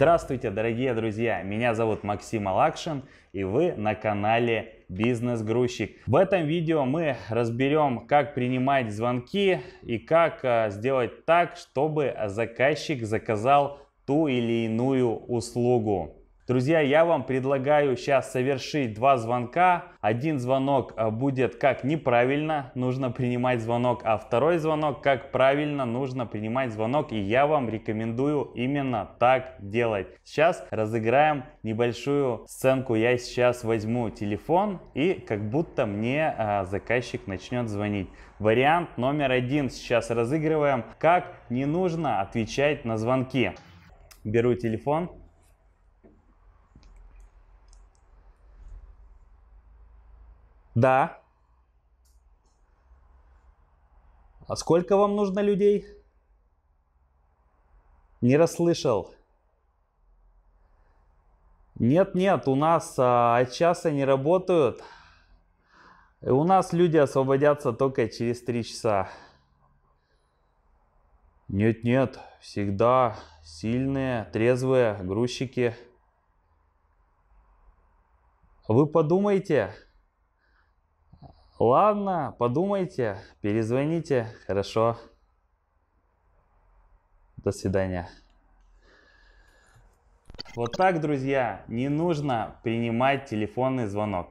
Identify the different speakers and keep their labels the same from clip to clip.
Speaker 1: Здравствуйте, дорогие друзья! Меня зовут Максим Алакшин и вы на канале Бизнес-грузчик. В этом видео мы разберем, как принимать звонки и как э, сделать так, чтобы заказчик заказал ту или иную услугу. Друзья, я вам предлагаю сейчас совершить два звонка. Один звонок а, будет как неправильно нужно принимать звонок, а второй звонок как правильно нужно принимать звонок. И я вам рекомендую именно так делать. Сейчас разыграем небольшую сценку. Я сейчас возьму телефон и как будто мне а, заказчик начнет звонить. Вариант номер один сейчас разыгрываем. Как не нужно отвечать на звонки. Беру телефон Да. А сколько вам нужно людей? Не расслышал. Нет, нет, у нас а, от часа не работают. И у нас люди освободятся только через три часа. Нет, нет, всегда сильные, трезвые грузчики. Вы подумайте, Ладно, подумайте, перезвоните, хорошо. До свидания. Вот так, друзья, не нужно принимать телефонный звонок.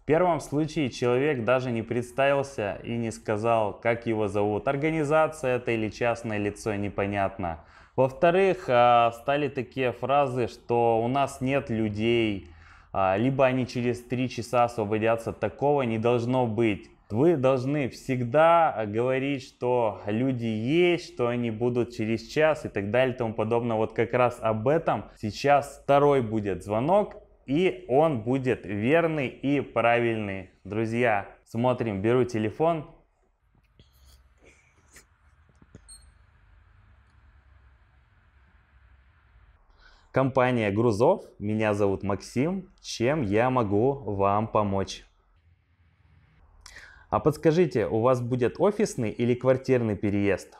Speaker 1: В первом случае человек даже не представился и не сказал, как его зовут. Организация это или частное лицо, непонятно. Во-вторых, а, стали такие фразы, что у нас нет людей, а, либо они через 3 часа освободятся. Такого не должно быть. Вы должны всегда а, говорить, что люди есть, что они будут через час и так далее и тому подобное. Вот как раз об этом сейчас второй будет звонок, и он будет верный и правильный. Друзья, смотрим, беру телефон, Компания Грузов, меня зовут Максим, чем я могу вам помочь? А подскажите, у вас будет офисный или квартирный переезд?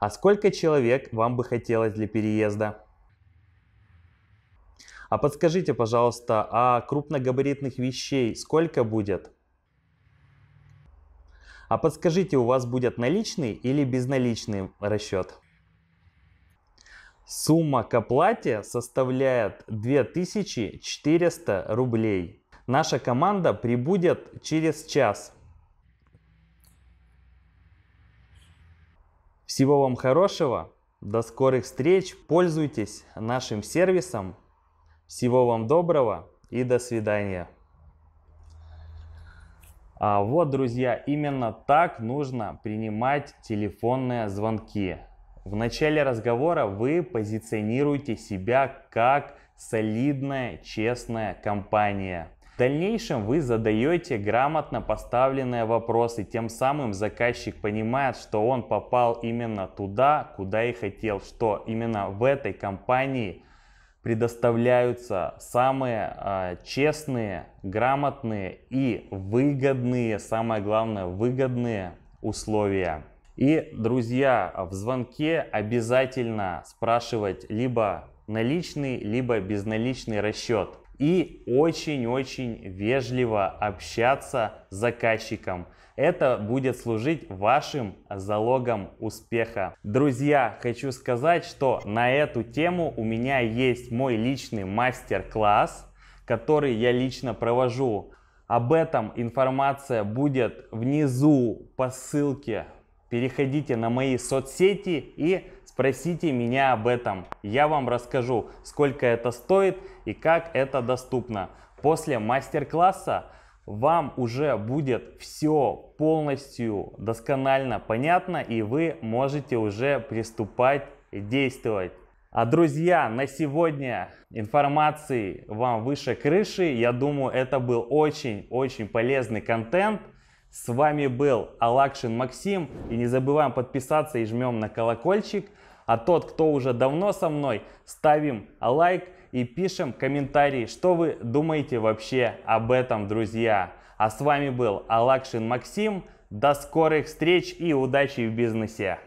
Speaker 1: А сколько человек вам бы хотелось для переезда? А подскажите, пожалуйста, а крупногабаритных вещей сколько будет? А подскажите, у вас будет наличный или безналичный расчет? Сумма к оплате составляет 2400 рублей. Наша команда прибудет через час. Всего вам хорошего. До скорых встреч. Пользуйтесь нашим сервисом. Всего вам доброго и до свидания. А вот, друзья, именно так нужно принимать телефонные звонки. В начале разговора вы позиционируете себя как солидная, честная компания. В дальнейшем вы задаете грамотно поставленные вопросы, тем самым заказчик понимает, что он попал именно туда, куда и хотел, что именно в этой компании предоставляются самые э, честные, грамотные и выгодные, самое главное, выгодные условия. И, друзья, в звонке обязательно спрашивать либо наличный, либо безналичный расчет. И очень-очень вежливо общаться с заказчиком. Это будет служить вашим залогом успеха. Друзья, хочу сказать, что на эту тему у меня есть мой личный мастер-класс, который я лично провожу. Об этом информация будет внизу по ссылке переходите на мои соцсети и спросите меня об этом. Я вам расскажу, сколько это стоит и как это доступно. После мастер-класса вам уже будет все полностью досконально понятно и вы можете уже приступать действовать. А, друзья, на сегодня информации вам выше крыши. Я думаю, это был очень-очень полезный контент. С вами был Алакшин Максим. И не забываем подписаться и жмем на колокольчик. А тот, кто уже давно со мной, ставим лайк и пишем комментарий, что вы думаете вообще об этом, друзья. А с вами был Алакшин Максим. До скорых встреч и удачи в бизнесе!